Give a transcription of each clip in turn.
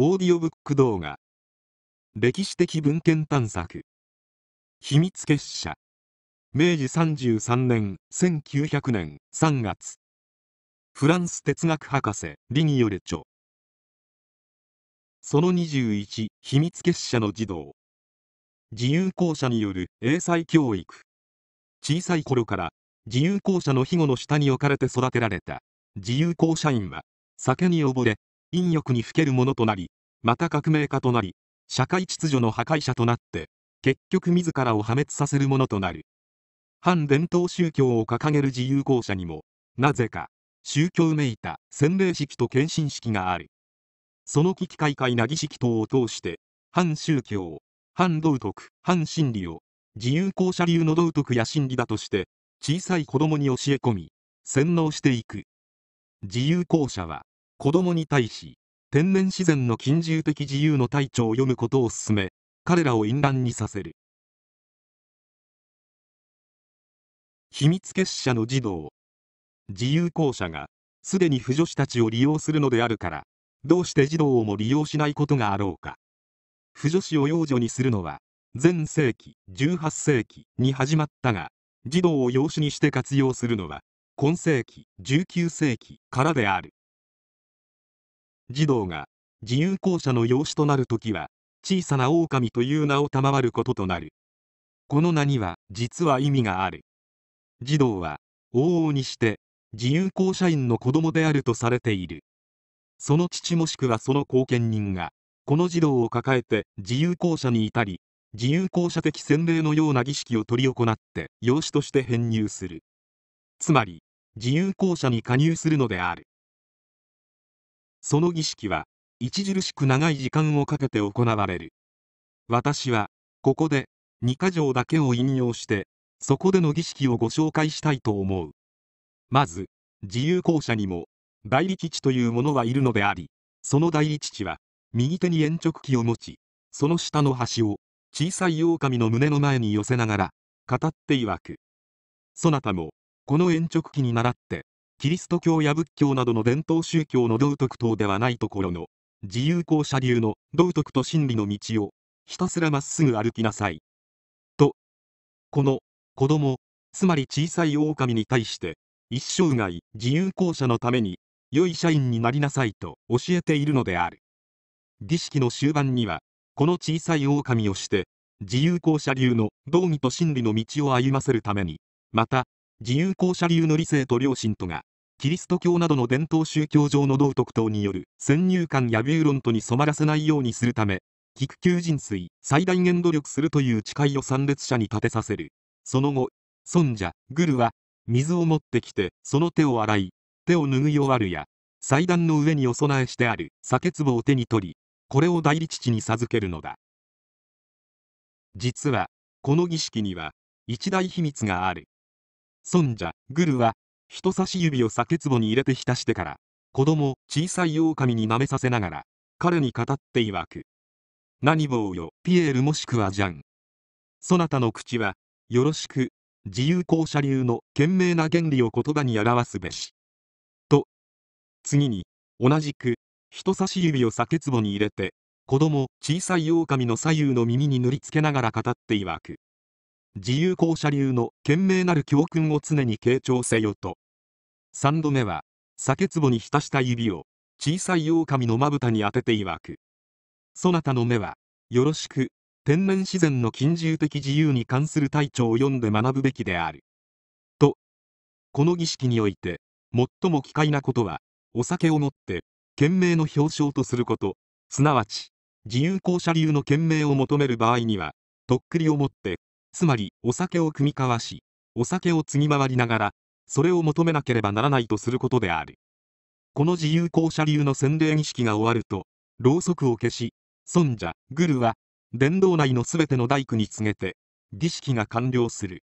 オーディオブック動画歴史的文献探索秘密結社明治33年1900年3月フランス哲学博士リにレチョその21秘密結社の児童自由校舎による英才教育小さい頃から自由校舎の庇護の下に置かれて育てられた自由校舎員は酒に溺れ引力にふけるものとなり、また革命家となり、社会秩序の破壊者となって、結局自らを破滅させるものとなる。反伝統宗教を掲げる自由校舎にも、なぜか、宗教めいた洗礼式と献身式がある。その危機開会な儀式等を通して、反宗教、反道徳、反真理を、自由校舎流の道徳や真理だとして、小さい子供に教え込み、洗脳していく。自由校舎は、子供に対し天然自然の近従的自由の体調を読むことを勧め彼らを淫乱にさせる秘密結社の児童自由校舎がすでに婦女子たちを利用するのであるからどうして児童をも利用しないことがあろうか婦女子を養女にするのは前世紀18世紀に始まったが児童を養子にして活用するのは今世紀19世紀からである児童が自由校舎の養子となる時は小さな狼という名を賜ることとなるこの名には実は意味がある児童は往々にして自由校舎員の子供であるとされているその父もしくはその後見人がこの児童を抱えて自由校舎に至り自由校舎的洗礼のような儀式を執り行って養子として編入するつまり自由校舎に加入するのであるその儀式は、著しく長い時間をかけて行われる。私は、ここで、2箇条だけを引用して、そこでの儀式をご紹介したいと思う。まず、自由校舎にも、代理基地というものはいるのであり、その代理父は、右手に鉛直器を持ち、その下の端を、小さい狼の胸の前に寄せながら、語って曰く。そなたも、この鉛直器に倣って、キリスト教や仏教などの伝統宗教の道徳等ではないところの、自由校舎流の道徳と真理の道を、ひたすらまっすぐ歩きなさい。と、この、子供、つまり小さい狼に対して、一生涯自由校舎のために、良い社員になりなさいと教えているのである。儀式の終盤には、この小さい狼をして、自由校舎流の道義と真理の道を歩ませるために、また、自由公社流の理性と良心とが、キリスト教などの伝統宗教上の道徳等による先入観やビューロントに染まらせないようにするため、菊球人水、最大限努力するという誓いを参列者に立てさせる。その後、尊者、グルは、水を持ってきて、その手を洗い、手を拭い終わるや、祭壇の上にお供えしてある酒壺を手に取り、これを代理父に授けるのだ。実は、この儀式には、一大秘密がある。そんじゃ、グルは、人差し指を酒壺に入れて浸してから、子供、小さい狼に舐めさせながら、彼に語って曰く。何棒よ、ピエールもしくはジャン。そなたの口は、よろしく、自由校舎流の賢明な原理を言葉に表すべし。と、次に、同じく、人差し指を酒壺に入れて、子供、小さい狼の左右の耳に塗りつけながら語って曰く。自由校舎流の賢明なる教訓を常に傾聴せよと3度目は酒壺に浸した指を小さい狼のまぶたに当てていわくそなたの目はよろしく天然自然の近従的自由に関する体調を読んで学ぶべきであるとこの儀式において最も奇怪なことはお酒をもって賢明の表彰とすることすなわち自由校舎流の賢明を求める場合にはとっくりをもってつまりお酒を酌み交わしお酒を継ぎ回りながらそれを求めなければならないとすることであるこの自由校舎流の洗礼儀式が終わるとろうそくを消し尊者グルは殿堂内のすべての大工に告げて儀式が完了する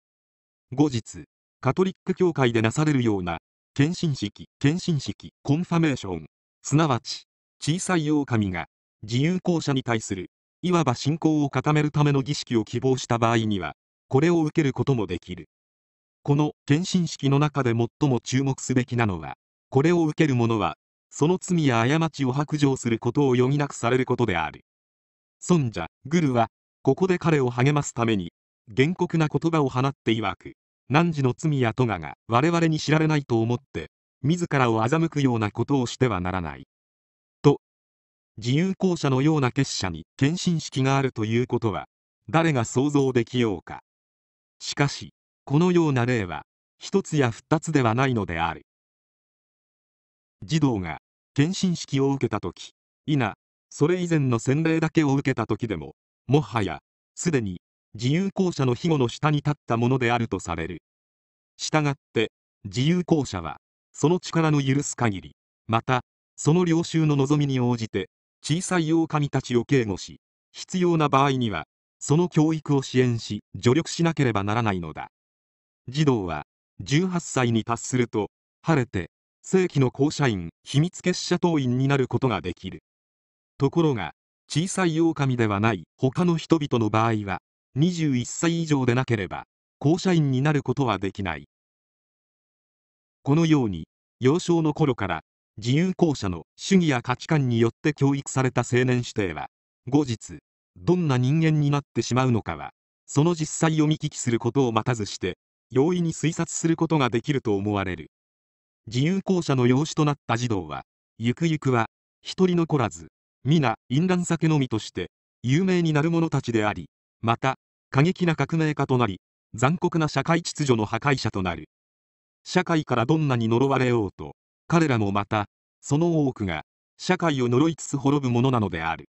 後日カトリック教会でなされるような献身式献身式コンファメーションすなわち小さい狼が自由校舎に対するいわば信仰を固めるための儀式を希望した場合にはこれを受けることもできるこの献身式の中で最も注目すべきなのはこれを受ける者はその罪や過ちを白状することを余儀なくされることである尊者グルはここで彼を励ますために厳酷な言葉を放って曰く汝の罪や咎が我々に知られないと思って自らを欺くようなことをしてはならない自由校舎のような結社に献身式があるということは誰が想像できようかしかしこのような例は一つや二つではないのである児童が献身式を受けた時なそれ以前の洗礼だけを受けた時でももはやすでに自由校舎の庇護の下に立ったものであるとされるしたがって自由校舎はその力の許す限りまたその領収の望みに応じて小さい狼たちを警護し、必要な場合には、その教育を支援し、助力しなければならないのだ。児童は、18歳に達すると、晴れて、正規の校社員、秘密結社党員になることができる。ところが、小さい狼ではない他の人々の場合は、21歳以上でなければ、公社員になることはできない。このように、幼少の頃から自由校舎の主義や価値観によって教育された青年指定は後日どんな人間になってしまうのかはその実際を見聞きすることを待たずして容易に推察することができると思われる自由校舎の養子となった児童はゆくゆくは一人残らず皆淫乱酒飲みとして有名になる者たちでありまた過激な革命家となり残酷な社会秩序の破壊者となる社会からどんなに呪われようと彼らもまた、その多くが、社会を呪いつつ滅ぶものなのである。